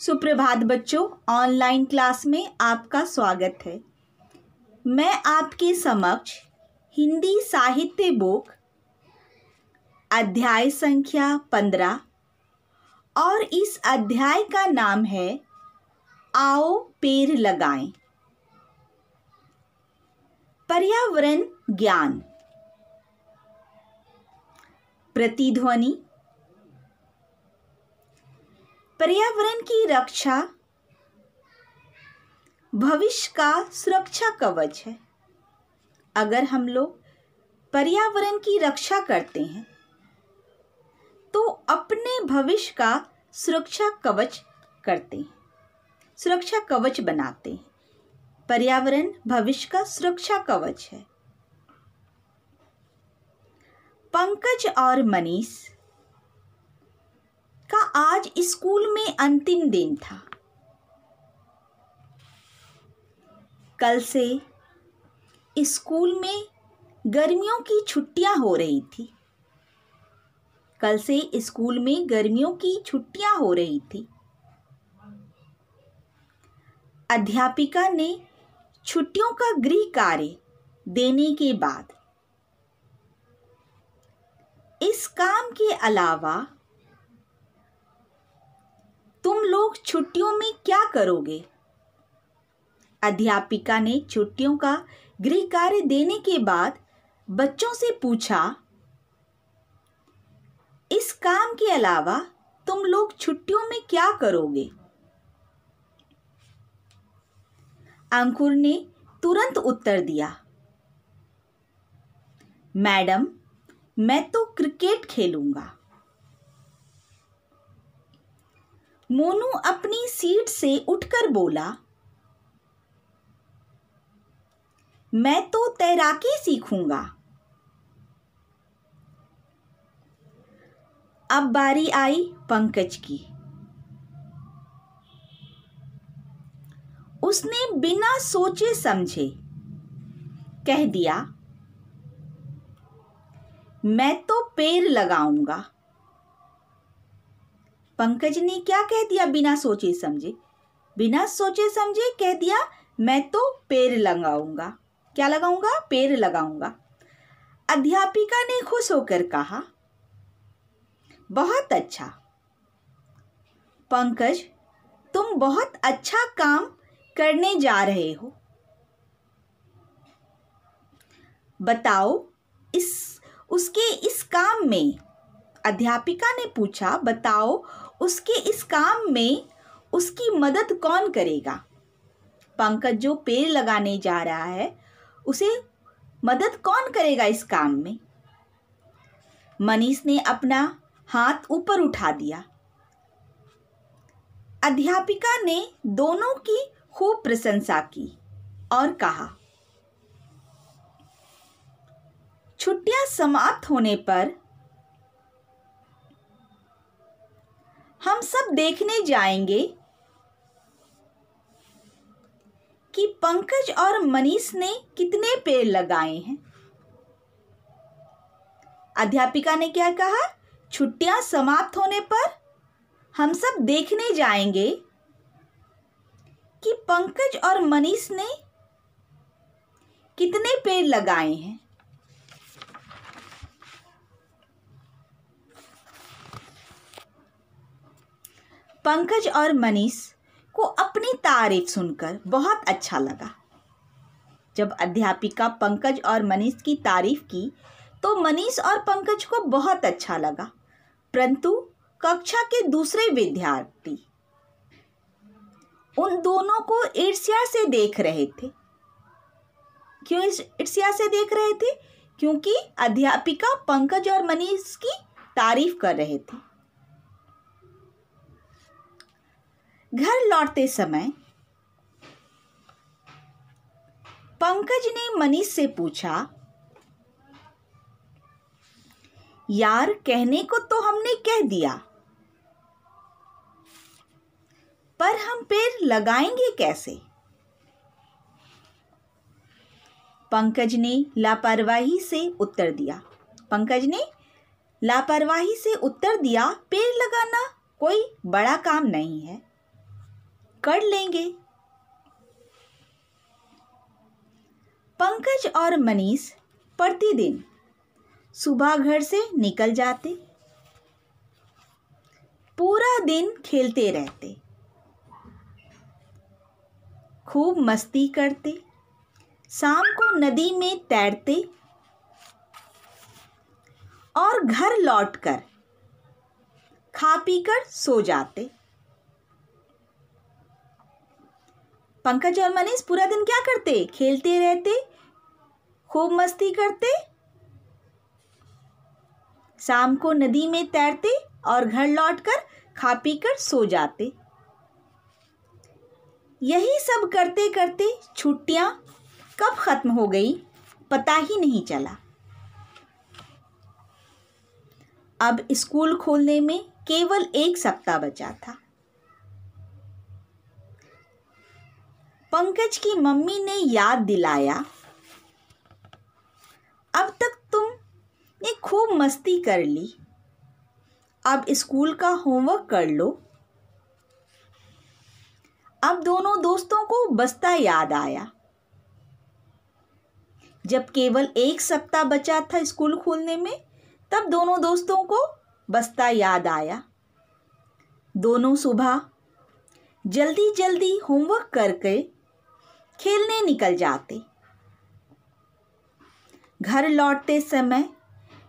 सुप्रभात बच्चों online class में आपका स्वागत है मैं आपके समक्ष हिंदी साहित्य बुक अध्याय संख्या पंद्रह और इस अध्याय का नाम है आओ पेड़ लगाएं पर्यावरण ज्ञान प्रतिध्वनि पर्यावरण की रक्षा भविष्य का सुरक्षा कवच है अगर हम लोग पर्यावरण की रक्षा करते हैं तो अपने भविष्य का सुरक्षा कवच करते हैं सुरक्षा कवच बनाते हैं पर्यावरण भविष्य का सुरक्षा कवच है पंकज और मनीष आज स्कूल में अंतिम दिन था कल से स्कूल में गर्मियों की छुट्टियां हो रही थी कल से स्कूल में गर्मियों की छुट्टियां हो रही थी अध्यापिका ने छुट्टियों का गृह कार्य देने के बाद इस काम के अलावा तुम लोग छुट्टियों में क्या करोगे अध्यापिका ने छुट्टियों का गृह कार्य देने के बाद बच्चों से पूछा इस काम के अलावा तुम लोग छुट्टियों में क्या करोगे अंकुर ने तुरंत उत्तर दिया मैडम मैं तो क्रिकेट खेलूंगा मोनू अपनी सीट से उठकर बोला मैं तो तैराकी सीखूंगा अब बारी आई पंकज की उसने बिना सोचे समझे कह दिया मैं तो पेड़ लगाऊंगा पंकज ने क्या कह दिया बिना सोचे समझे बिना सोचे समझे कह दिया मैं तो पेड़ लगाऊंगा क्या लगाऊंगा पेड़ लगाऊंगा अध्यापिका ने खुश होकर कहा बहुत अच्छा पंकज तुम बहुत अच्छा काम करने जा रहे हो बताओ इस उसके इस काम में अध्यापिका ने पूछा बताओ उसके इस काम में उसकी मदद कौन करेगा पंकज जो पेड़ लगाने जा रहा है उसे मदद कौन करेगा इस काम में मनीष ने अपना हाथ ऊपर उठा दिया अध्यापिका ने दोनों की खूब प्रशंसा की और कहा छुट्टियां समाप्त होने पर हम सब देखने जाएंगे कि पंकज और मनीष ने कितने पेड़ लगाए हैं अध्यापिका ने क्या कहा छुट्टियां समाप्त होने पर हम सब देखने जाएंगे कि पंकज और मनीष ने कितने पेड़ लगाए हैं पंकज और मनीष को अपनी तारीफ सुनकर बहुत अच्छा लगा जब अध्यापिका पंकज और मनीष की तारीफ की तो मनीष और पंकज को बहुत अच्छा लगा परंतु कक्षा के दूसरे विद्यार्थी उन दोनों को ईर्ष्या से देख रहे थे क्यों ईर्ष्या से देख रहे थे क्योंकि अध्यापिका पंकज और मनीष की तारीफ कर रहे थे घर लौटते समय पंकज ने मनीष से पूछा यार कहने को तो हमने कह दिया पर हम पेड़ लगाएंगे कैसे पंकज ने लापरवाही से उत्तर दिया पंकज ने लापरवाही से उत्तर दिया पेड़ लगाना कोई बड़ा काम नहीं है कर लेंगे पंकज और मनीष प्रतिदिन सुबह घर से निकल जाते पूरा दिन खेलते रहते खूब मस्ती करते शाम को नदी में तैरते और घर लौटकर खा पी कर सो जाते पंकज और मनीष पूरा दिन क्या करते खेलते रहते खूब मस्ती करते शाम को नदी में तैरते और घर लौटकर खा पी कर सो जाते यही सब करते करते छुट्टियां कब खत्म हो गई पता ही नहीं चला अब स्कूल खोलने में केवल एक सप्ताह बचा था पंकज की मम्मी ने याद दिलाया अब तक तुम ने खूब मस्ती कर ली अब स्कूल का होमवर्क कर लो अब दोनों दोस्तों को बस्ता याद आया जब केवल एक सप्ताह बचा था स्कूल खोलने में तब दोनों दोस्तों को बस्ता याद आया दोनों सुबह जल्दी जल्दी होमवर्क करके खेलने निकल जाते घर लौटते समय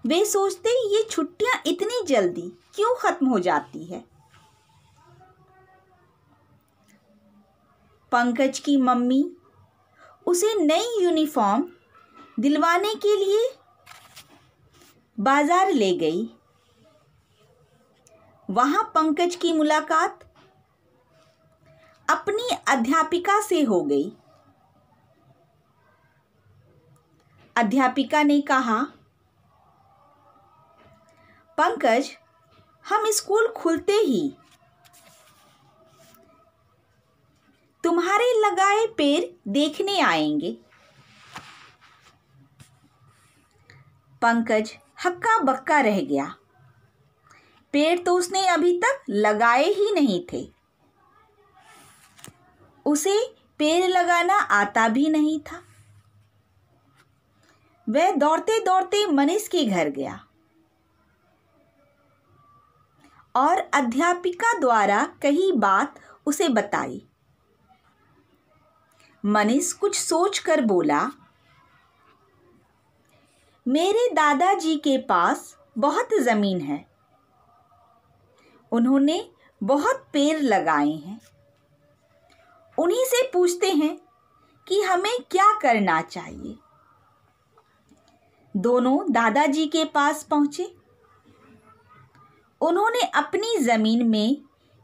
वे सोचते ये छुट्टियां इतनी जल्दी क्यों खत्म हो जाती है पंकज की मम्मी उसे नई यूनिफॉर्म दिलवाने के लिए बाजार ले गई वहां पंकज की मुलाकात अपनी अध्यापिका से हो गई अध्यापिका ने कहा पंकज हम स्कूल खुलते ही तुम्हारे लगाए पेड़ देखने आएंगे पंकज हक्का बक्का रह गया पेड़ तो उसने अभी तक लगाए ही नहीं थे उसे पेड़ लगाना आता भी नहीं था वह दौड़ते दौड़ते मनीष के घर गया और अध्यापिका द्वारा कही बात उसे बताई मनीष कुछ सोच कर बोला मेरे दादाजी के पास बहुत ज़मीन है उन्होंने बहुत पेड़ लगाए हैं उन्हीं से पूछते हैं कि हमें क्या करना चाहिए दोनों दादाजी के पास पहुंचे उन्होंने अपनी ज़मीन में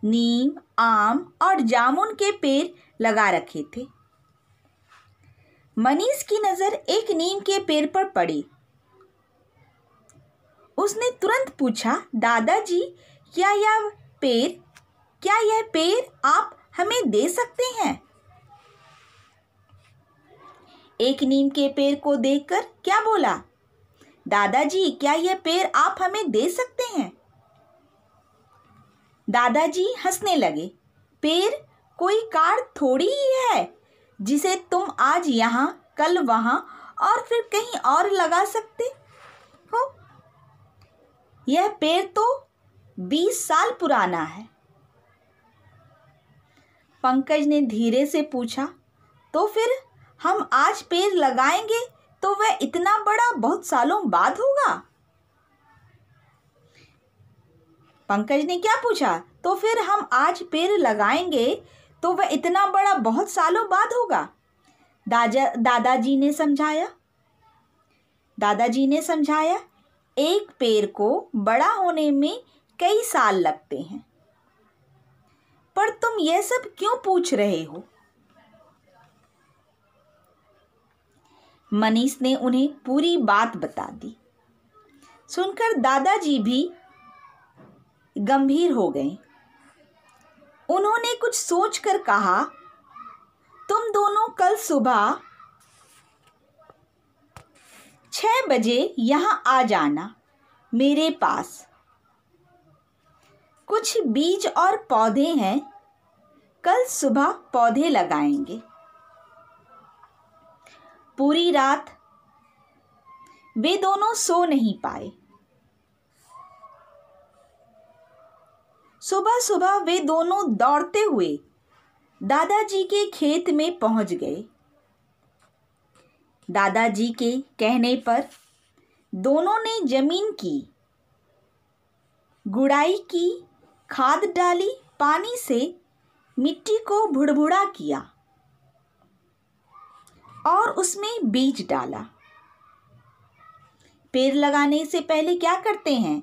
नीम आम और जामुन के पेड़ लगा रखे थे मनीष की नज़र एक नीम के पेड़ पर पड़ी उसने तुरंत पूछा दादाजी क्या यह पेड़ क्या यह पेड़ आप हमें दे सकते हैं एक नीम के पेड़ को देखकर क्या बोला दादाजी क्या यह पेड़ आप हमें दे सकते हैं दादाजी हंसने लगे पेड़ कोई कार थोड़ी ही है जिसे तुम आज यहाँ कल वहाँ और फिर कहीं और लगा सकते हो यह पेड़ तो बीस साल पुराना है पंकज ने धीरे से पूछा तो फिर हम आज पेड़ लगाएंगे तो वह इतना बड़ा बहुत सालों बाद होगा पंकज ने क्या पूछा तो फिर हम आज पेड़ लगाएंगे तो वह इतना बड़ा बहुत सालों बाद होगा दादा दादाजी ने समझाया दादाजी ने समझाया एक पेड़ को बड़ा होने में कई साल लगते हैं पर तुम यह सब क्यों पूछ रहे हो मनीष ने उन्हें पूरी बात बता दी सुनकर दादाजी भी गंभीर हो गए उन्होंने कुछ सोच कर कहा तुम दोनों कल सुबह छह बजे यहां आ जाना मेरे पास कुछ बीज और पौधे हैं कल सुबह पौधे लगाएंगे पूरी रात वे दोनों सो नहीं पाए सुबह सुबह वे दोनों दौड़ते हुए दादाजी के खेत में पहुंच गए दादाजी के कहने पर दोनों ने जमीन की गुड़ाई की खाद डाली पानी से मिट्टी को भुड़भुड़ा किया और उसमें बीज डाला पेड़ लगाने से पहले क्या करते हैं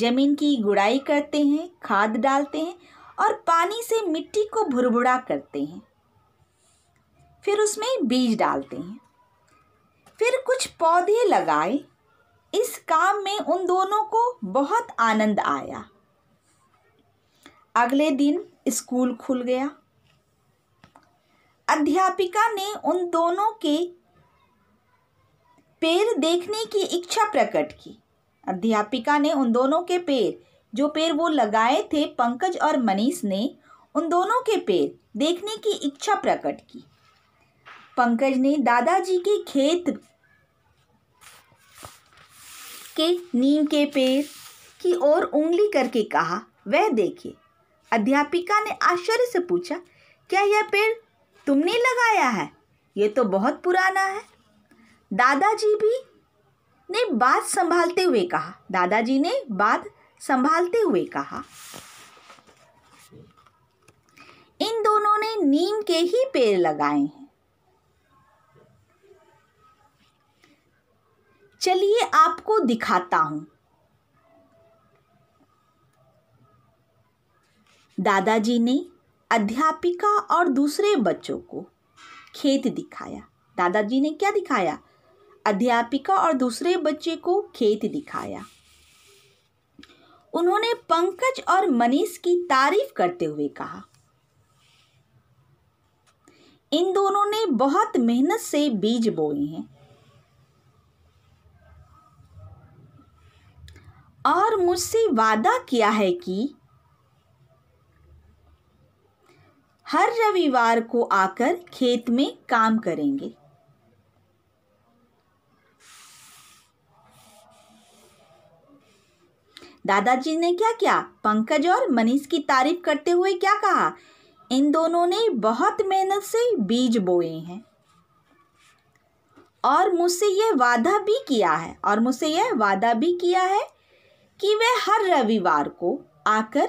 जमीन की गुड़ाई करते हैं खाद डालते हैं और पानी से मिट्टी को भुरभुरा करते हैं फिर उसमें बीज डालते हैं फिर कुछ पौधे लगाए इस काम में उन दोनों को बहुत आनंद आया अगले दिन स्कूल खुल गया अध्यापिका ने उन दोनों के पैर देखने की इच्छा प्रकट की अध्यापिका ने उन दोनों के पैर जो पैर वो लगाए थे पंकज और मनीष ने उन दोनों के पैर देखने की इच्छा प्रकट की पंकज ने दादाजी के खेत के नीम के पेड़ की ओर उंगली करके कहा वह देखे अध्यापिका ने आश्चर्य से पूछा क्या यह पेड़ तुमने लगाया है ये तो बहुत पुराना है दादाजी भी ने बात संभालते हुए कहा दादाजी ने बात संभालते हुए कहा इन दोनों ने नीम के ही पेड़ लगाए हैं चलिए आपको दिखाता हूं दादाजी ने अध्यापिका और दूसरे बच्चों को खेत दिखाया दादाजी ने क्या दिखाया अध्यापिका और दूसरे बच्चे को खेत दिखाया उन्होंने पंकज और मनीष की तारीफ करते हुए कहा इन दोनों ने बहुत मेहनत से बीज बोए हैं और मुझसे वादा किया है कि हर रविवार को आकर खेत में काम करेंगे दादाजी ने क्या क्या पंकज और मनीष की तारीफ करते हुए क्या कहा इन दोनों ने बहुत मेहनत से बीज बोए हैं और मुझसे यह वादा भी किया है और मुझसे यह वादा भी किया है कि वे हर रविवार को आकर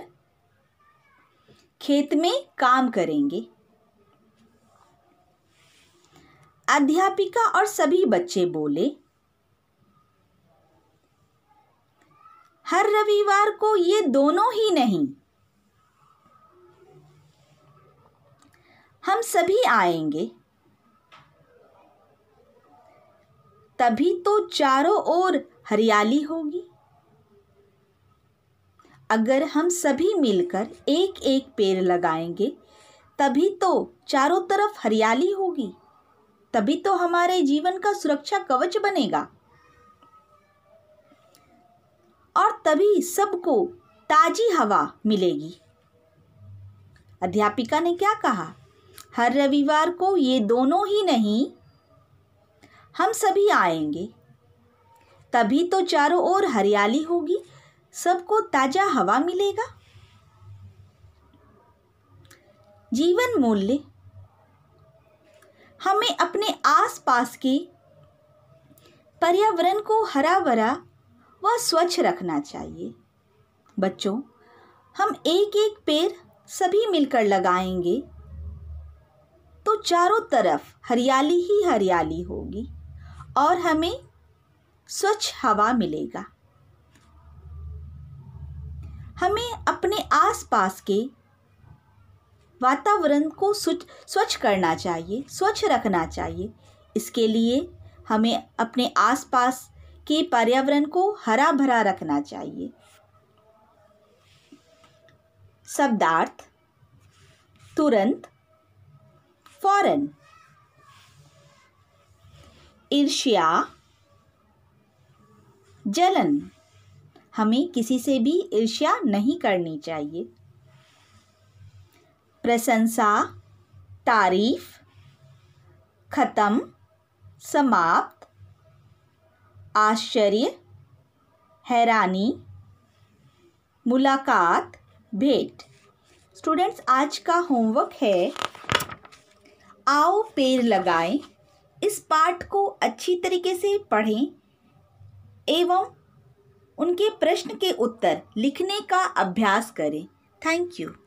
खेत में काम करेंगे अध्यापिका और सभी बच्चे बोले हर रविवार को ये दोनों ही नहीं हम सभी आएंगे तभी तो चारों ओर हरियाली होगी अगर हम सभी मिलकर एक एक पेड़ लगाएंगे तभी तो चारों तरफ हरियाली होगी तभी तो हमारे जीवन का सुरक्षा कवच बनेगा और तभी सबको ताजी हवा मिलेगी अध्यापिका ने क्या कहा हर रविवार को ये दोनों ही नहीं हम सभी आएंगे तभी तो चारों ओर हरियाली होगी सबको ताजा हवा मिलेगा जीवन मूल्य हमें अपने आसपास के पर्यावरण को हरा भरा व स्वच्छ रखना चाहिए बच्चों हम एक एक पेड़ सभी मिलकर लगाएंगे तो चारों तरफ हरियाली ही हरियाली होगी और हमें स्वच्छ हवा मिलेगा हमें अपने आसपास के वातावरण को स्वच्छ करना चाहिए स्वच्छ रखना चाहिए इसके लिए हमें अपने आसपास के पर्यावरण को हरा भरा रखना चाहिए शब्दार्थ तुरंत फौरन ईर्ष्या जलन हमें किसी से भी ईर्ष्या नहीं करनी चाहिए प्रशंसा तारीफ ख़त्म समाप्त आश्चर्य हैरानी मुलाकात भेंट स्टूडेंट्स आज का होमवर्क है आओ पेड़ लगाएं इस पाठ को अच्छी तरीके से पढ़ें एवं उनके प्रश्न के उत्तर लिखने का अभ्यास करें थैंक यू